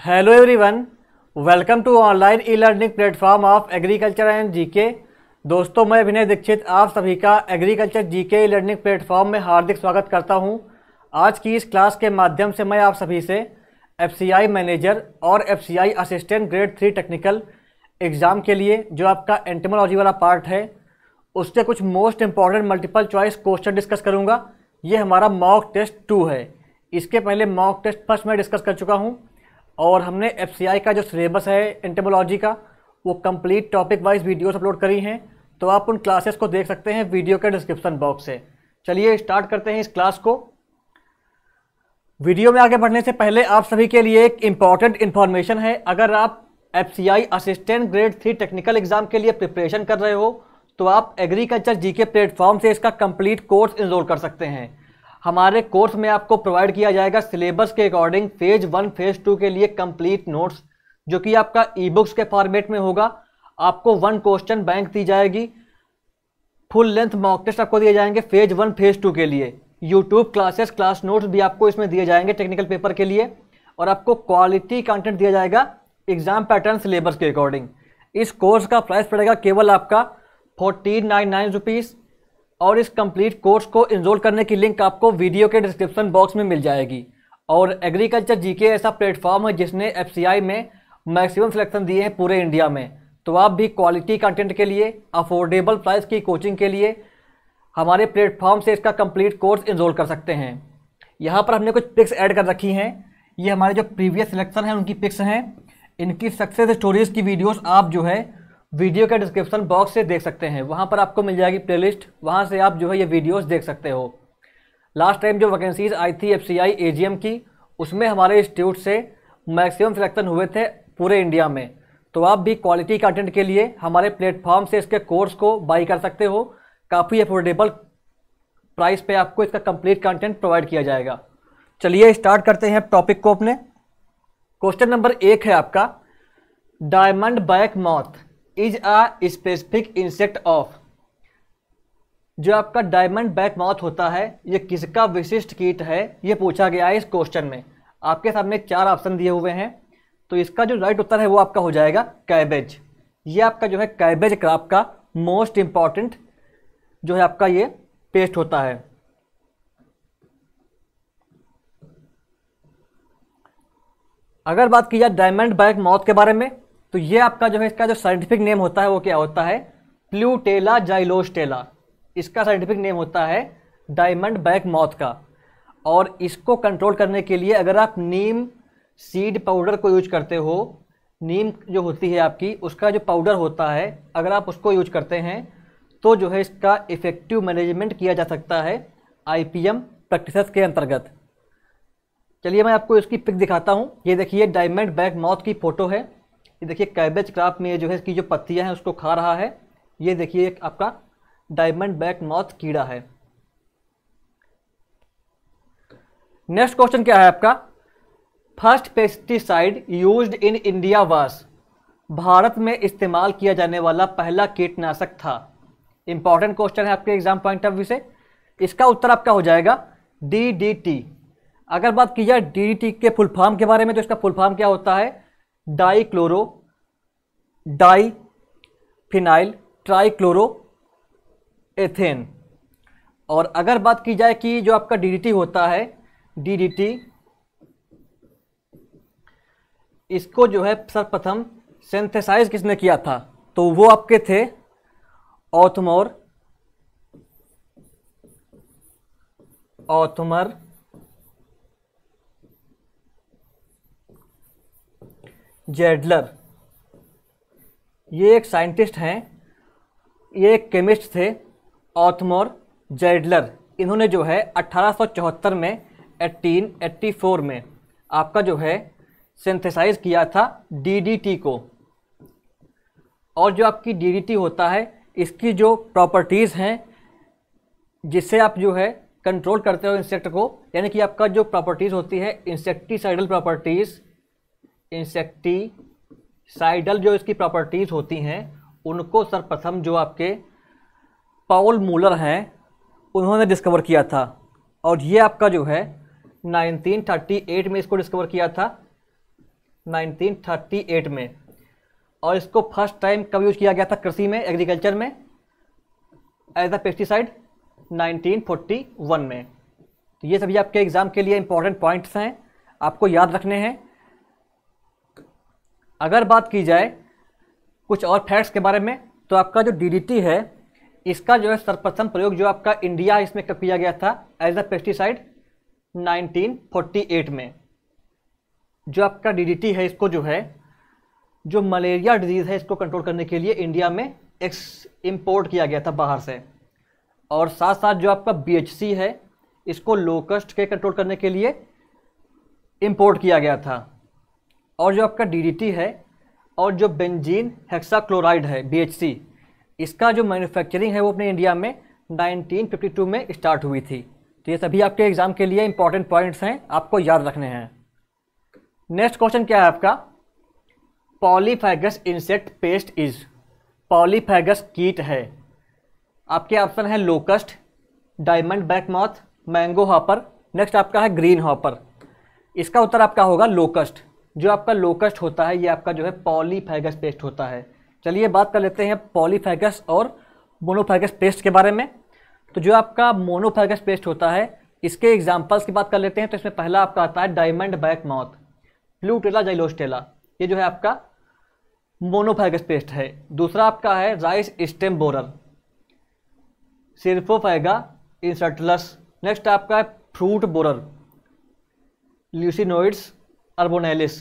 hello everyone welcome to online e learning platform of agriculture and GK दोस्तों मैं अभिनय दीक्षित आप सभी का agriculture GK e learning platform में हार्दिक स्वागत करता हूं आज की इस क्लास के माध्यम से मैं आप सभी से एफ मैनेजर और F assistant grade three technical exam के लिए जो आपका एंटेमोलॉजी वाला पार्ट है उसके कुछ most important multiple choice question discuss करूँगा ये हमारा मॉक टेस्ट टू है इसके पहले मॉक टेस्ट फर्स्ट मैं डिस्कस कर चुका हूँ और हमने एफ का जो सिलेबस है एंटेमोलॉजी का वो complete topic wise videos upload करी हैं तो आप उन क्लासेस को देख सकते हैं वीडियो के डिस्क्रिप्शन बॉक्स से चलिए स्टार्ट करते हैं इस क्लास को वीडियो में आगे बढ़ने से पहले आप सभी के लिए एक इम्पॉर्टेंट इन्फॉर्मेशन है अगर आप F assistant grade three technical exam के लिए प्रिपरेशन कर रहे हो तो आप एग्रीकल्चर जीके प्लेटफॉर्म से इसका कंप्लीट कोर्स इनरोल कर सकते हैं हमारे कोर्स में आपको प्रोवाइड किया जाएगा सिलेबस के according phase one phase two के लिए कंप्लीट नोट्स जो कि आपका ई बुक्स के फॉर्मेट में होगा आपको वन क्वेश्चन बैंक दी जाएगी फुल लेंथ मॉक टेस्ट आपको दिए जाएंगे फेज वन फेज टू के लिए यूट्यूब क्लासेस क्लास नोट्स भी आपको इसमें दिए जाएंगे टेक्निकल पेपर के लिए और आपको क्वालिटी कंटेंट दिया जाएगा एग्जाम पैटर्न सिलेबस के अकॉर्डिंग इस कोर्स का प्राइस पड़ेगा केवल आपका फोर्टीन नाइन नाइन रुपीज़ और इस कंप्लीट कोर्स को इनरोल करने की लिंक आपको वीडियो के डिस्क्रिप्शन बॉक्स में मिल जाएगी और एग्रीकल्चर जीके ऐसा प्लेटफॉर्म है जिसने एफ में मैक्सिमम सिलेक्शन दिए हैं पूरे इंडिया में तो आप भी क्वालिटी कंटेंट के लिए अफोर्डेबल प्राइस की कोचिंग के लिए हमारे प्लेटफॉर्म से इसका कंप्लीट कोर्स इनरोल कर सकते हैं यहाँ पर हमने कुछ पिक्स ऐड कर रखी हैं ये हमारे जो प्रीवियस सिलेक्शन हैं उनकी पिक्स हैं इनकी सक्सेस स्टोरीज़ की वीडियोज़ आप जो है वीडियो के डिस्क्रिप्शन बॉक्स से देख सकते हैं वहाँ पर आपको मिल जाएगी प्लेलिस्ट वहाँ से आप जो है ये वीडियोस देख सकते हो लास्ट टाइम जो वैकेंसीज आई थी एफ सी की उसमें हमारे इंस्टीट्यूट से मैक्सिमम सिलेक्शन हुए थे पूरे इंडिया में तो आप भी क्वालिटी कंटेंट के लिए हमारे प्लेटफॉर्म से इसके कोर्स को बाई कर सकते हो काफ़ी अफोर्डेबल प्राइस पे आपको इसका कंप्लीट कंटेंट प्रोवाइड किया जाएगा चलिए स्टार्ट करते हैं टॉपिक को अपने क्वेश्चन नंबर एक है आपका diamond back moth is a specific insect of जो आपका डायमंड बैक माउथ होता है ये किसका विशिष्ट कीट है ये पूछा गया है इस क्वेश्चन में आपके सामने चार ऑप्शन दिए हुए हैं तो इसका जो राइट उत्तर है वो आपका हो जाएगा कैबेज ये आपका जो है कैबेज क्राप का मोस्ट इम्पॉर्टेंट जो है आपका ये पेस्ट होता है अगर बात की जाए डायमंड बैक मौत के बारे में तो ये आपका जो है इसका जो साइंटिफिक नेम होता है वो क्या होता है प्लूटेला जाइलोस्टेला इसका साइंटिफिक नेम होता है डायमंड बैक मौत का और इसको कंट्रोल करने के लिए अगर आप नीम सीड पाउडर को यूज करते हो नीम जो होती है आपकी उसका जो पाउडर होता है अगर आप उसको यूज करते हैं तो जो है इसका इफ़ेक्टिव मैनेजमेंट किया जा सकता है आई पी एम प्रैक्टिस के अंतर्गत चलिए मैं आपको इसकी पिक दिखाता हूँ ये देखिए डायमंड बैक मौत की फ़ोटो है ये देखिए कैबेज क्राप में जो है इसकी जो पत्तियाँ हैं उसको खा रहा है ये देखिए एक आपका डायमंड बैक मॉथ कीड़ा है नेक्स्ट क्वेश्चन क्या है आपका first pesticide use in India was Bharat में इस्तेमाल किया जाने वाला पहला कीटनाशक था इंपॉर्टेंट क्वेश्चन है आपके एग्जाम पॉइंट ऑफ व्यू से इसका उत्तर आपका हो जाएगा डी डी टी अगर बात की जाए डी टी के फुल फॉर्म के बारे में तो इसका फुल फॉर्म क्या होता है dichloro di phenyl trichloro ethane और अगर बात की जाए कि जो आपका डीडीटी होता है डीडीटी इसको जो है सर्वप्रथम सेंथेसाइज किसने किया था तो वो आपके थे ऑथमोर ऑथमर जेडलर ये एक साइंटिस्ट हैं ये एक केमिस्ट थे ऑथमोर जेडलर इन्होंने जो है 1874 में 1884 में आपका जो है सिंथेसाइज किया था डीडीटी को और जो आपकी डीडीटी होता है इसकी जो प्रॉपर्टीज़ हैं जिससे आप जो है कंट्रोल करते हो इंसेक्ट को यानी कि आपका जो प्रॉपर्टीज़ होती है इंसेक्टिसाइडल प्रॉपर्टीज़ साइडल जो इसकी प्रॉपर्टीज़ होती हैं उनको सर्वप्रथम जो आपके पाउल मूलर हैं उन्होंने डिस्कवर किया था और ये आपका जो है 1938 में इसको डिस्कवर किया था 1938 में और इसको फर्स्ट टाइम कब यूज किया गया था कृषि में एग्रीकल्चर में एज अ पेस्टिसाइड 1941 में तो ये सभी आपके एग्ज़ाम के लिए इंपॉर्टेंट पॉइंट्स हैं आपको याद रखने हैं अगर बात की जाए कुछ और फैक्ट्स के बारे में तो आपका जो डीडीटी है इसका जो है सर्वप्रथम प्रयोग जो आपका इंडिया इसमें कब किया गया था एज अ पेस्टिसाइड 1948 में जो आपका डीडीटी है इसको जो है जो मलेरिया डिजीज़ है इसको कंट्रोल करने के लिए इंडिया में एक्स इम्पोर्ट किया गया था बाहर से और साथ साथ जो आपका बी है इसको लोकस्ट के कंट्रोल करने के लिए इम्पोर्ट किया गया था और जो आपका डी है और जो बेंजीन हेक्साक्लोराइड है बी इसका जो मैन्युफैक्चरिंग है वो अपने इंडिया में 1952 में स्टार्ट हुई थी तो ये सभी आपके एग्ज़ाम के लिए इंपॉर्टेंट पॉइंट्स हैं आपको याद रखने हैं नेक्स्ट क्वेश्चन क्या है आपका polyphagous insect pest is polyphagous कीट है आपके ऑप्शन है locust diamond back mango hopper next आपका है ग्रीन हॉपर इसका उत्तर आपका होगा लोकस्ट जो आपका लोकस्ट होता है ये आपका जो है पॉलीफेगस पेस्ट होता है चलिए बात कर लेते हैं पॉलीफेगस और मोनोफेगस पेस्ट के बारे में तो जो आपका मोनोफेगस पेस्ट होता है इसके एग्जाम्पल्स की बात कर लेते हैं तो इसमें पहला आपका आता है diamond back moth Plutella xylostella ये जो है आपका मोनोफेगस पेस्ट है दूसरा आपका है rice stem borer Scirpophaga incertulas next आपका है फ्रूट बोरर ल्यूसिनोइड्स अर्बोनेलिस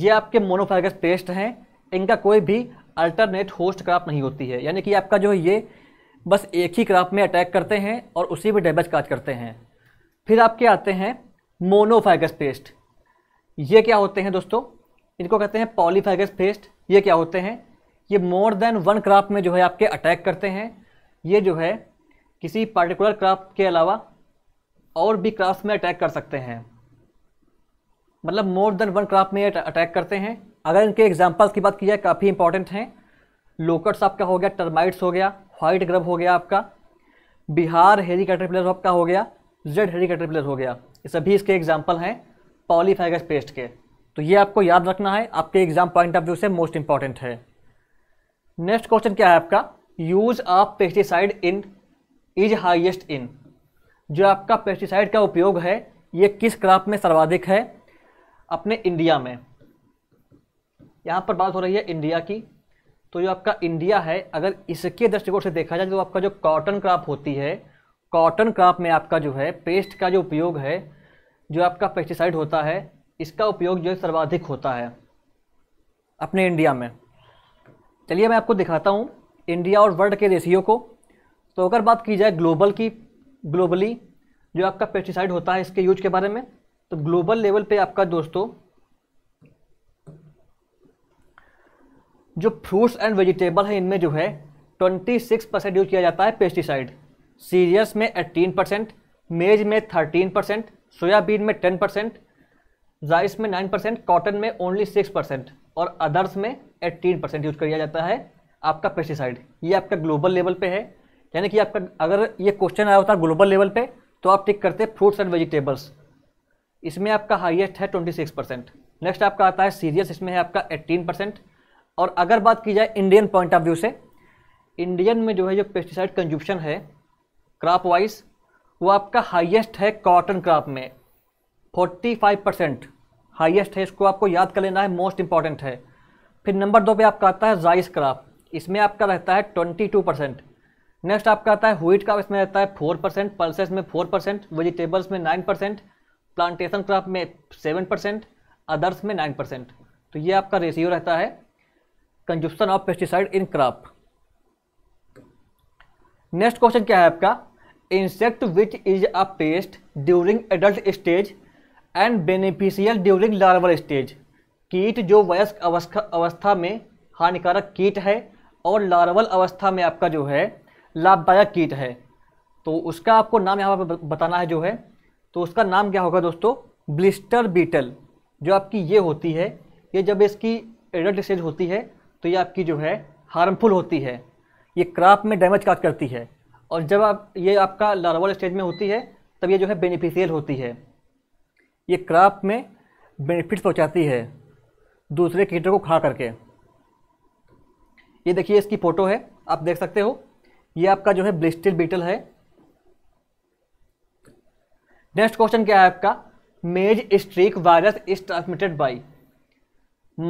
ये आपके मोनोफाइगस पेस्ट हैं इनका कोई भी अल्टरनेट होस्ट क्राप नहीं होती है यानी कि आपका जो है ये बस एक ही क्राप में अटैक करते हैं और उसी में डैमेज काज करते हैं फिर आपके आते हैं मोनोफाइगस पेस्ट ये क्या होते हैं दोस्तों इनको कहते हैं पॉलीफाइगस पेस्ट ये क्या होते हैं ये मोर देन वन क्राप में जो है आपके अटैक करते हैं ये जो है किसी पर्टिकुलर क्राप के अलावा और भी क्राफ्ट में अटैक कर सकते हैं मतलब मोर देन वन क्रॉप में अटैक करते हैं अगर इनके एग्जाम्पल्स की बात की जाए काफ़ी इंपॉर्टेंट हैं लोकट्स आपका हो गया टर्माइट्स हो गया वाइट ग्रब हो गया आपका बिहार हेरी कैटरपिलर आपका हो गया जेड हेरी कैटरपिलर हो गया ये सभी इसके एग्जाम्पल हैं पॉलीफाइगस पेस्ट के तो ये आपको याद रखना है आपके एग्जाम पॉइंट ऑफ व्यू से मोस्ट इंपॉर्टेंट है नेक्स्ट क्वेश्चन क्या है आपका use of pesticide in is highest in जो आपका पेस्टिसाइड का उपयोग है ये किस क्रॉप में सर्वाधिक है अपने इंडिया में यहाँ पर बात हो रही है इंडिया की तो जो आपका इंडिया है अगर इसके दृष्टिकोण से देखा जाए तो आपका जो कॉटन क्रॉप होती है कॉटन क्रॉप में आपका जो है पेस्ट का जो उपयोग है जो आपका पेस्टिसाइड होता है इसका उपयोग जो है सर्वाधिक होता है अपने इंडिया में चलिए मैं आपको दिखाता हूँ इंडिया और वर्ल्ड के रेशियो को तो अगर बात की जाए ग्लोबल की ग्लोबली जो आपका पेस्टिसाइड होता है इसके यूज के बारे में तो ग्लोबल लेवल पे आपका दोस्तों जो फ्रूट्स एंड वेजिटेबल है इनमें जो है 26 परसेंट यूज किया जाता है पेस्टिसाइड सीरियस में 18 परसेंट मेज में 13 परसेंट सोयाबीन में 10 परसेंट राइस में 9 परसेंट कॉटन में ओनली 6 परसेंट और अदर्स में 18 परसेंट यूज किया जाता है आपका पेस्टिसाइड ये आपका ग्लोबल लेवल पे है यानी कि आपका अगर ये क्वेश्चन आया होता ग्लोबल लेवल पे तो आप टिक करते फ्रूट्स एंड वेजिटेबल्स इसमें आपका हाईएस्ट है 26 परसेंट नेक्स्ट आपका आता है सीरियस इसमें है आपका 18 परसेंट और अगर बात की जाए इंडियन पॉइंट ऑफ व्यू से इंडियन में जो है जो पेस्टिसाइड कंजुप्शन है क्रॉप वाइज वो आपका हाइएस्ट है कॉटन क्रॉप में 45 परसेंट हाइएस्ट है इसको आपको याद कर लेना है मोस्ट इंपॉर्टेंट है फिर नंबर दो पे आपका आता है राइस क्रॉप इसमें आपका रहता है 22 परसेंट नेक्स्ट आपका आता है व्हीट का इसमें रहता है 4 परसेंट पल्सेस में 4 परसेंट वेजिटेबल्स में 9 परसेंट प्लांटेशन क्रॉप में सेवन परसेंट अदर्स में नाइन परसेंट तो ये आपका रेशियो रहता है कंजुप्शन of pesticide in crop next question क्या है आपका insect which is a paste during adult stage and beneficial during larval stage कीट जो वयस्क अवस्था अवस्था में हानिकारक कीट है और लार्वल अवस्था में आपका जो है लाभदायक कीट है तो उसका आपको नाम यहाँ पर बताना है जो है तो उसका नाम क्या होगा दोस्तों ब्लिस्टर बीटल जो आपकी ये होती है ये जब इसकी एडल्ट स्टेज होती है तो ये आपकी जो है हार्मफुल होती है ये क्राप में डैमेज काज करती है और जब आप ये आपका लार्वल स्टेज में होती है तब ये जो है बेनिफिशियल होती है ये क्राप में बेनिफिट्स पहुँचाती है दूसरे कीटों को खा करके ये देखिए इसकी फ़ोटो है आप देख सकते हो ये आपका जो है ब्लिस्टेड बीटल है नेक्स्ट क्वेश्चन क्या है आपका maize streak virus is transmitted by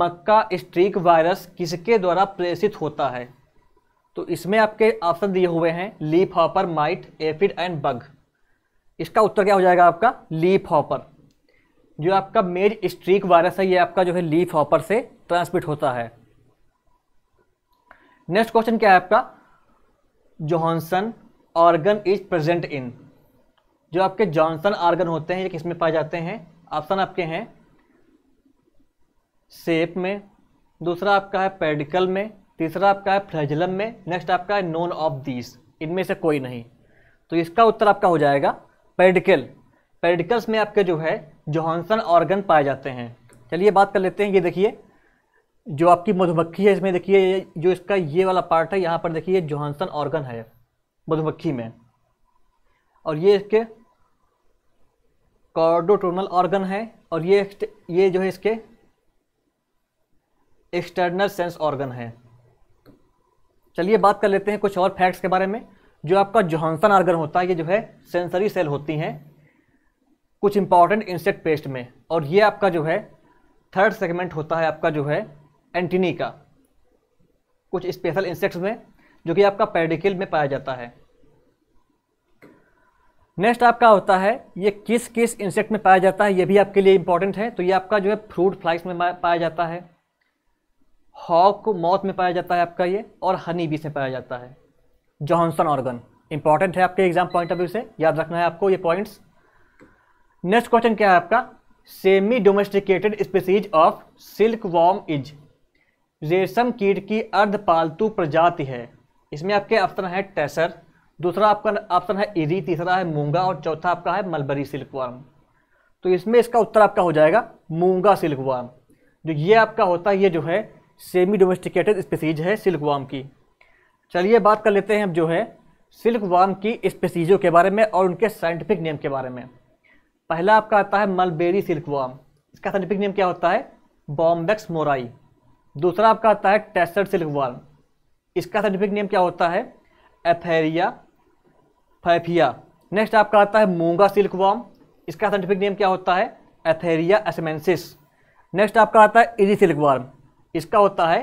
मक्का स्ट्रीक वायरस किसके द्वारा प्रेषित होता है तो इसमें आपके ऑप्शन दिए हुए हैं leaf hopper mite aphid and bug इसका उत्तर क्या हो जाएगा आपका लीफ हॉपर जो आपका मेज स्ट्रीक वायरस है ये आपका जो है लीफ हॉपर से ट्रांसमिट होता है नेक्स्ट क्वेश्चन क्या है आपका Johnson organ is present in जो आपके जॉनसन आर्गन होते हैं ये किस में पाए जाते हैं ऑप्शन आपके हैं सेप में दूसरा आपका है पेडिकल में तीसरा आपका है फ्लैजलम में नेक्स्ट आपका है नॉन ऑफ दीस इनमें से कोई नहीं तो इसका उत्तर आपका हो जाएगा पेडिकल पेडिकल्स में आपके जो है जोहानसन ऑर्गन पाए जाते हैं चलिए बात कर लेते हैं ये देखिए जो आपकी मधुमक्खी है इसमें देखिए जो इसका ये वाला पार्ट है यहाँ पर देखिए जोहानसन ऑर्गन है मधुमक्खी में और ये इसके कॉर्डोटोनल ऑर्गन है और ये ये जो है इसके एक्सटर्नल सेंस ऑर्गन है चलिए बात कर लेते हैं कुछ और फैक्ट्स के बारे में जो आपका जोहानसन ऑर्गन होता है ये जो है सेंसरी सेल होती हैं कुछ इंपॉर्टेंट इंसेक्ट पेस्ट में और ये आपका जो है थर्ड सेगमेंट होता है आपका जो है एंटीनी का कुछ स्पेशल इंसेक्ट्स में जो कि आपका पेडिकल में पाया जाता है नेक्स्ट आपका होता है ये किस किस इंसेक्ट में पाया जाता है ये भी आपके लिए इंपॉर्टेंट है तो ये आपका जो है फ्रूट फ्लाइस में पाया जाता है हॉक मौत में पाया जाता है आपका ये और हनी बीस में पाया जाता है जॉनसन ऑर्गन इंपॉर्टेंट है आपके एग्जाम पॉइंट ऑफ व्यू से याद रखना है आपको ये पॉइंट्स नेक्स्ट क्वेश्चन क्या है आपका semi domesticated species of silk worm is रेशम कीट की अर्ध पालतू प्रजाति है इसमें आपके ऑप्शन है टेसर दूसरा आपका ऑप्शन है इरी तीसरा है मूंगा और चौथा आपका है मलबरी सिल्क वार्म तो इसमें इसका उत्तर आपका हो जाएगा मूंगा सिल्क वार्म जो ये आपका होता है ये जो है सेमी डोमेस्टिकेटेड स्पेसीज है सिल्क वार्म की चलिए बात कर लेते हैं हम जो है सिल्क वार्म की स्पेसीजों के बारे में और उनके साइंटिफिक नेम के बारे में पहला आपका आता है मलबेरी सिल्क वार्म इसका साइंटिफिक नेम क्या होता है बॉम्बेक्स मोराई दूसरा आपका आता है टेस्टर्ड सिल्क वार्म इसका साइंटिफिक नेम क्या होता है एथेरिया फैफिया नेक्स्ट आपका आता है मूंगा सिल्क वॉर्म इसका साइंटिफिक नेम क्या होता है एथेरिया एसमेंसिस नेक्स्ट आपका आता है इजी सिल्क वॉर्म इसका होता है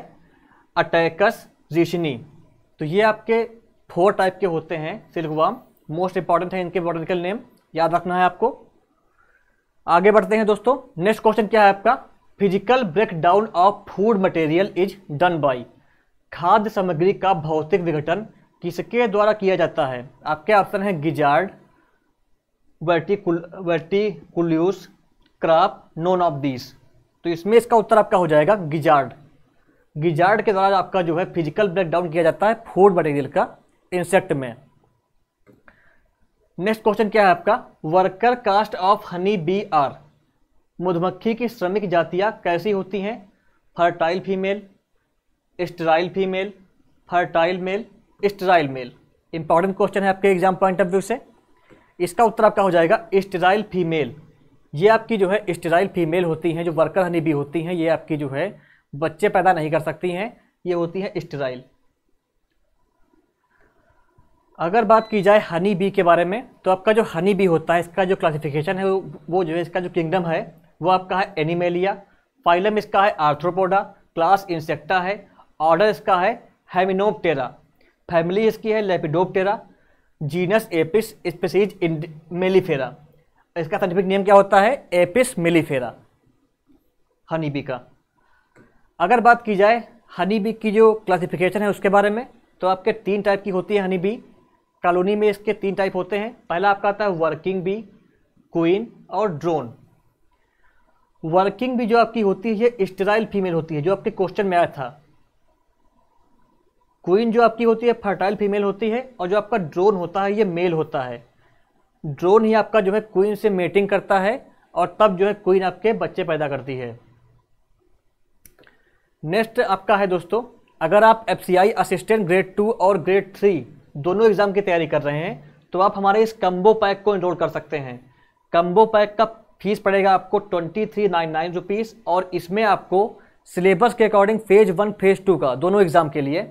अटैकस जीशनी तो ये आपके फोर टाइप के होते हैं सिल्क वार्म मोस्ट इंपॉर्टेंट है इनके बॉटनिकल नेम याद रखना है आपको आगे बढ़ते हैं दोस्तों नेक्स्ट क्वेश्चन क्या है आपका physical breakdown of food material is done by खाद्य सामग्री का भौतिक विघटन किसके द्वारा किया जाता है आपके ऑप्शन है gizzard ventriculus crop none of this तो इसमें इसका उत्तर आपका हो जाएगा गिजार्ड गिजार्ड के द्वारा आपका जो है फिजिकल ब्रेकडाउन किया जाता है फूड मटेरियल का इंसेक्ट में नेक्स्ट क्वेश्चन क्या है आपका worker caste of honey bee are मधुमक्खी की श्रमिक जातियां कैसी होती हैं fertile female sterile female fertile male sterile male important question है आपके एग्जाम पॉइंट ऑफ व्यू से इसका उत्तर आपका हो जाएगा इस्टराइल फीमेल ये आपकी जो है स्टेराइल फीमेल होती हैं जो वर्कर हनी भी होती हैं ये आपकी जो है बच्चे पैदा नहीं कर सकती हैं ये होती है इस्टराइल अगर बात की जाए हनी बी के बारे में तो आपका जो हनी बी होता है इसका जो क्लासिफिकेशन है वो जो है इसका जो किंगडम है वो आपका है एनिमेलिया फाइलम इसका है आर्थ्रोपोडा क्लास इंसेक्टा है ऑर्डर इसका है हेमिनोपटेरा फैमिली इसकी है Lepidoptera genus Apis species mellifera इसका साइंटिफिक नेम क्या होता है एपिस मेलीफेरा हनीबी का अगर बात की जाए हनीबी की जो क्लासिफिकेशन है उसके बारे में तो आपके तीन टाइप की होती है हनीबी कॉलोनी में इसके तीन टाइप होते हैं पहला आपका आता है वर्किंग बी क्वीन और ड्रोन वर्किंग भी जो आपकी होती है ये स्टेराइल फीमेल होती है जो आपके क्वेश्चन में आया था क्वीन जो आपकी होती है फर्टाइल फीमेल होती है और जो आपका ड्रोन होता है ये मेल होता है ड्रोन ही आपका जो है क्वीन से मेटिंग करता है और तब जो है क्वीन आपके बच्चे पैदा करती है नेक्स्ट आपका है दोस्तों अगर आप एफ असिस्टेंट ग्रेड टू और ग्रेड थ्री दोनों एग्ज़ाम की तैयारी कर रहे हैं तो आप हमारे इस कम्बो पैक को इनरोल कर सकते हैं कम्बो पैक का फीस पड़ेगा आपको twenty three nine nine rupees और इसमें आपको सिलेबस के according phase one phase two का दोनों एग्ज़ाम के लिए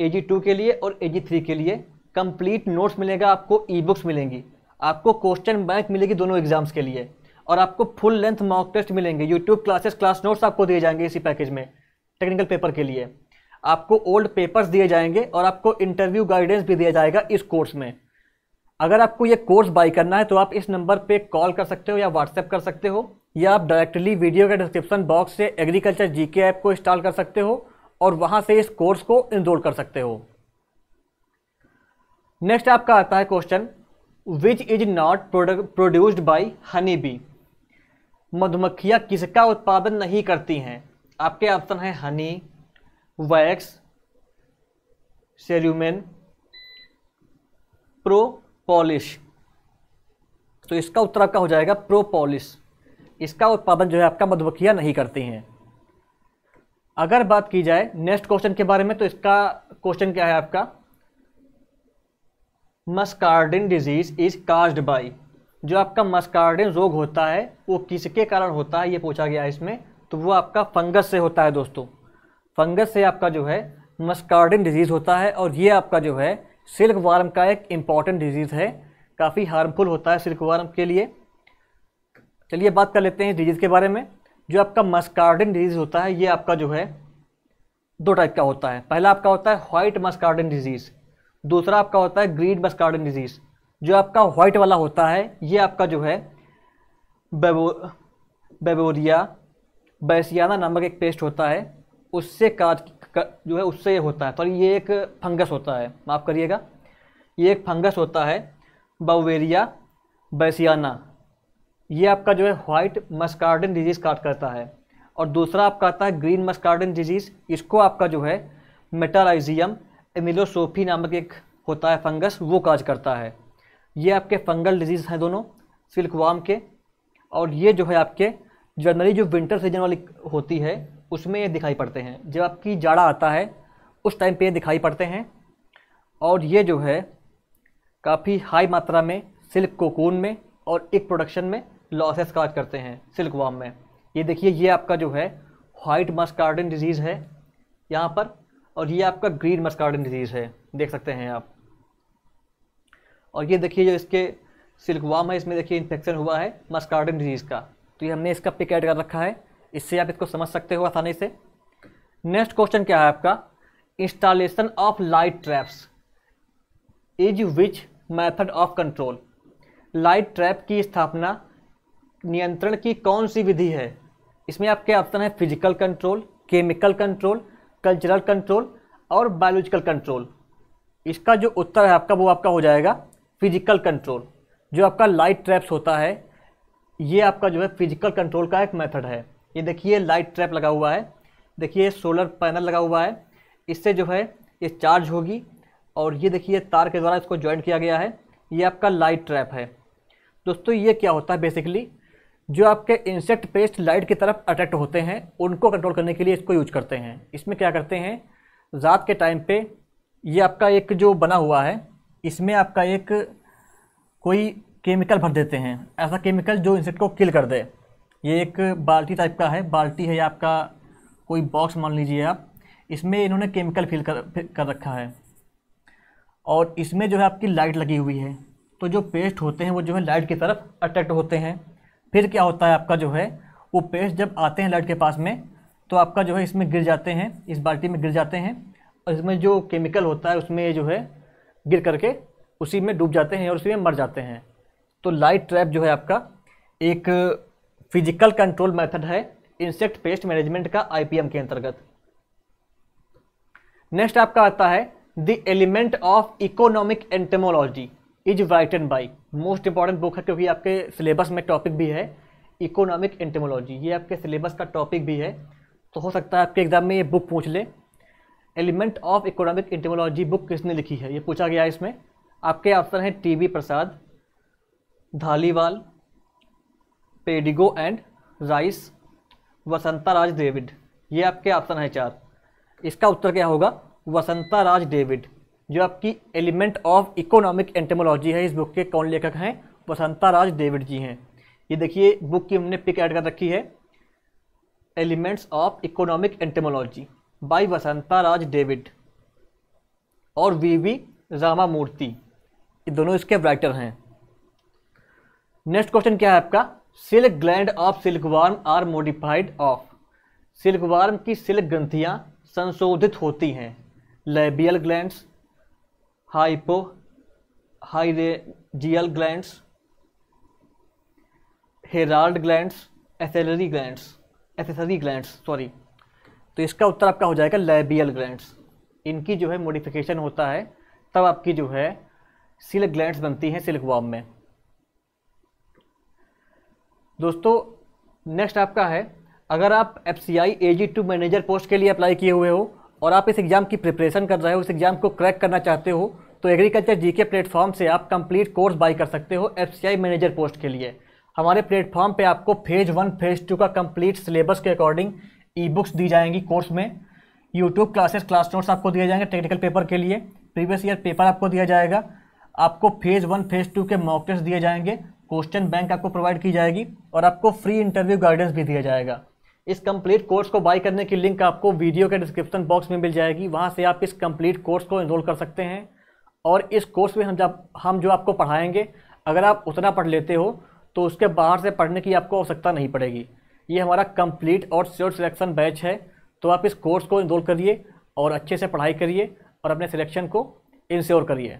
ए टू के लिए और ए थ्री के लिए कंप्लीट नोट्स मिलेगा आपको ई बुक्स मिलेंगी आपको क्वेश्चन बैंक मिलेगी दोनों एग्जाम्स के लिए और आपको फुल लेंथ मॉक टेस्ट मिलेंगे यूट्यूब क्लासेस क्लास नोट्स आपको दिए जाएंगे इसी पैकेज में टेक्निकल पेपर के लिए आपको ओल्ड पेपर्स दिए जाएंगे और आपको इंटरव्यू गाइडेंस भी दिया जाएगा इस कोर्स में अगर आपको ये कोर्स बाई करना है तो आप इस नंबर पे कॉल कर सकते हो या व्हाट्सएप कर सकते हो या आप डायरेक्टली वीडियो के डिस्क्रिप्शन बॉक्स से एग्रीकल्चर जीके ऐप को इंस्टॉल कर सकते हो और वहां से इस कोर्स को इनरोल कर सकते हो नेक्स्ट आपका आता है question which is not produced by honey bee मधुमक्खियां किसका उत्पादन नहीं करती हैं आपके ऑप्शन है हनी वैक्स सेल्यूमेन प्रोपोलिस तो इसका उत्तर आपका हो जाएगा प्रोपोलिस इसका उत्पादन जो है आपका मधुमक्खियां नहीं करती हैं अगर बात की जाए नेक्स्ट क्वेश्चन के बारे में तो इसका क्वेश्चन क्या है आपका muscardine disease is caused by जो आपका मस्कार्डिन रोग होता है वो किसके कारण होता है ये पूछा गया है इसमें तो वो आपका फंगस से होता है दोस्तों फंगस से आपका जो है मस्कार्डिन डिजीज़ होता है और ये आपका जो है सिल्क वार्म का एक इम्पॉर्टेंट डिजीज़ है काफ़ी हार्मफुल होता है सिल्क वार्म के लिए चलिए बात कर लेते हैं इस डिजीज़ के बारे में जो आपका मस्कार्डन डिजीज़ होता है ये आपका जो है दो टाइप का होता है पहला आपका होता है व्हाइट मस्कार्डन डिजीज़ दूसरा आपका होता है ग्रीन मस्कार्डन डिजीज़ जो आपका व्हाइट वाला होता है ये आपका जो है बेबोरिया बैसियाना नामक एक पेस्ट होता है उससे काज का, जो है उससे ये होता है तो ये एक फंगस होता है माफ़ करिएगा ये एक फंगस होता है बावेरिया बैसियाना ये आपका जो है वाइट मस्कार्डन डिजीज़ काट करता है और दूसरा आपका आता है ग्रीन मस्कार्डन डिजीज़ इसको आपका जो है मेटालाइजियम एमिलोसोफी नामक एक होता है फंगस वो काज करता है ये आपके फंगल डिजीज़ हैं दोनों सिल्क वाम के और ये जो है आपके जनरली जो विंटर सीजन वाली होती है उसमें ये दिखाई पड़ते हैं जब आपकी जाड़ा आता है उस टाइम पे ये दिखाई पड़ते हैं और ये जो है काफ़ी हाई मात्रा में सिल्क कोकून में और एक प्रोडक्शन में लॉसेस काज करते हैं सिल्क वाम में ये देखिए ये आपका जो है वाइट मस्कार्डन डिजीज़ है यहाँ पर और ये आपका ग्रीन मस्कार्डन डिजीज़ है देख सकते हैं आप और ये देखिए जो इसके सिल्क वाम है इसमें देखिए इन्फेक्शन हुआ है मस्कार्डन डिजीज़ का तो ये हमने इसका पिक एड कर रखा है इससे आप इसको समझ सकते हो आसानी से नेक्स्ट क्वेश्चन क्या है आपका installation of light traps is which method of control light trap की स्थापना नियंत्रण की कौन सी विधि है इसमें आपके ऑप्शन है physical control chemical control cultural control और बायोलॉजिकल कंट्रोल इसका जो उत्तर है आपका वो आपका हो जाएगा फिजिकल कंट्रोल जो आपका लाइट ट्रैप्स होता है ये आपका जो है फिजिकल कंट्रोल का एक मेथड है ये देखिए लाइट ट्रैप लगा हुआ है देखिए सोलर पैनल लगा हुआ है इससे जो है ये चार्ज होगी और ये देखिए तार के द्वारा इसको ज्वाइंट किया गया है ये आपका लाइट ट्रैप है दोस्तों ये क्या होता है बेसिकली जो आपके इंसेक्ट पेस्ट लाइट की तरफ अट्रैक्ट होते हैं उनको कंट्रोल करने के लिए इसको यूज करते हैं इसमें क्या करते हैं रात के टाइम पे ये आपका एक जो बना हुआ है इसमें आपका एक कोई केमिकल भर देते हैं ऐसा केमिकल जो इंसेक्ट को किल कर दे ये एक बाल्टी टाइप का है बाल्टी है आपका कोई बॉक्स मान लीजिए आप इसमें इन्होंने केमिकल फिल कर कर रखा है और इसमें जो है आपकी लाइट लगी हुई है तो जो पेस्ट होते हैं वो जो है लाइट की तरफ अट्रैक्ट होते हैं फिर क्या होता है आपका जो है वो पेस्ट जब आते हैं लड़के के पास में तो आपका जो है इसमें गिर जाते हैं इस बाल्टी में गिर जाते हैं और इसमें जो केमिकल होता है उसमें जो है गिर करके उसी में डूब जाते हैं और उसी में मर जाते हैं तो लाइट ट्रैप जो है आपका एक फिजिकल कंट्रोल मेथड है इंसेक्ट पेस्ट मैनेजमेंट का आईपीएम के अंतर्गत नेक्स्ट आपका आता है the element of economic entomology is written by most important book है क्योंकि आपके सिलेबस में टॉपिक भी है इकोनॉमिक एंटेमोलॉजी ये आपके सिलेबस का टॉपिक भी है तो हो सकता है आपके एग्ज़ाम में ये बुक पूछ ले element of economic entomology book किसने लिखी है ये पूछा गया है इसमें आपके ऑप्शन है T B Prasad Dhaliwal Pedigo and Rice Vasantha Raj David ये आपके ऑप्शन है चार इसका उत्तर क्या होगा वसंता राज डेविड जो आपकी एलिमेंट ऑफ इकोनॉमिक एंटेमोलॉजी है इस बुक के कौन लेखक हैं वसंता राज डेविड जी हैं ये देखिए बुक की हमने पिक ऐड कर रखी है elements of economic entomology by Vasantha Raj David और वी वी रामा मूर्ति ये दोनों इसके राइटर हैं नेक्स्ट क्वेश्चन क्या है आपका silk gland of silk worm are modified of silk worm की सिल्क ग्रंथियाँ संशोधित होती हैं labial glands hypopharyngeal glands herald gland एथेलरी ग्लैंड एथेसरी ग्लैंड सॉरी तो इसका उत्तर आपका हो जाएगा लेबियल ग्लैंड्स इनकी जो है मोडिफिकेशन होता है तब आपकी जो है सिल्क ग्लैंड्स बनती हैं सिल्क वॉम में दोस्तों नेक्स्ट आपका है अगर आप F C I A G two manager post के लिए अप्लाई किए हुए हो और आप इस एग्ज़ाम की प्रिपरेशन कर रहे हो इस एग्ज़ाम को क्रैक करना चाहते हो तो एग्रीकल्चर जी के प्लेटफॉर्म से आप कंप्लीट कोर्स बाई कर सकते हो एफ मैनेजर पोस्ट के लिए हमारे प्लेटफॉर्म पे आपको फेज़ वन फेज़ टू का कंप्लीट सिलेबस के अकॉर्डिंग ई बुक्स दी जाएंगी कोर्स में यूट्यूब क्लासेस क्लास नोट्स आपको दिए जाएंगे टेक्निकल पेपर के लिए प्रीवियस ईयर पेपर आपको दिया जाएगा आपको फेज़ वन फेज़ टू के मॉक टेस्ट दिए जाएंगे क्वेश्चन बैंक आपको प्रोवाइड की जाएगी और आपको फ्री इंटरव्यू गाइडेंस भी दिया जाएगा इस कंप्लीट कोर्स को बाय करने की लिंक आपको वीडियो के डिस्क्रिप्शन बॉक्स में मिल जाएगी वहाँ से आप इस कंप्लीट कोर्स को इनरोल कर सकते हैं और इस कोर्स में हम जब हम जो आपको पढ़ाएंगे अगर आप उतना पढ़ लेते हो तो उसके बाहर से पढ़ने की आपको आवश्यकता नहीं पड़ेगी ये हमारा कंप्लीट और श्योर सिलेक्शन बैच है तो आप इस कोर्स को इनरोल करिए और अच्छे से पढ़ाई करिए और अपने सिलेक्शन को इंश्योर करिए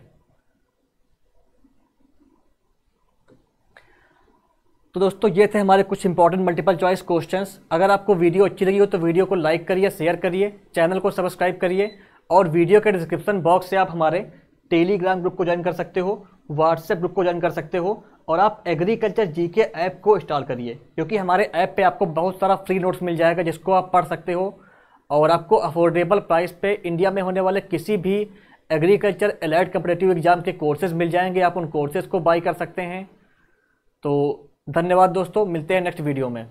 तो दोस्तों ये थे हमारे कुछ इंपॉर्टेंट मल्टीपल चॉइस क्वेश्चंस अगर आपको वीडियो अच्छी लगी हो तो वीडियो को लाइक करिए शेयर करिए चैनल को सब्सक्राइब करिए और वीडियो के डिस्क्रिप्शन बॉक्स से आप हमारे टेलीग्राम ग्रुप को ज्वाइन कर सकते हो व्हाट्सएप ग्रुप को ज्वाइन कर सकते हो और आप एग्रीकल्चर जी के ऐप को इंस्टॉल करिए क्योंकि हमारे ऐप पे आपको बहुत सारा फ्री नोट्स मिल जाएगा जिसको आप पढ़ सकते हो और आपको अफोर्डेबल प्राइस पे इंडिया में होने वाले किसी भी एग्रीकल्चर एलाइड कम्पटेटिव एग्ज़ाम के कोर्सेज़ मिल जाएंगे आप उन कोर्सेज़ को बाई कर सकते हैं तो धन्यवाद दोस्तों मिलते हैं नेक्स्ट वीडियो में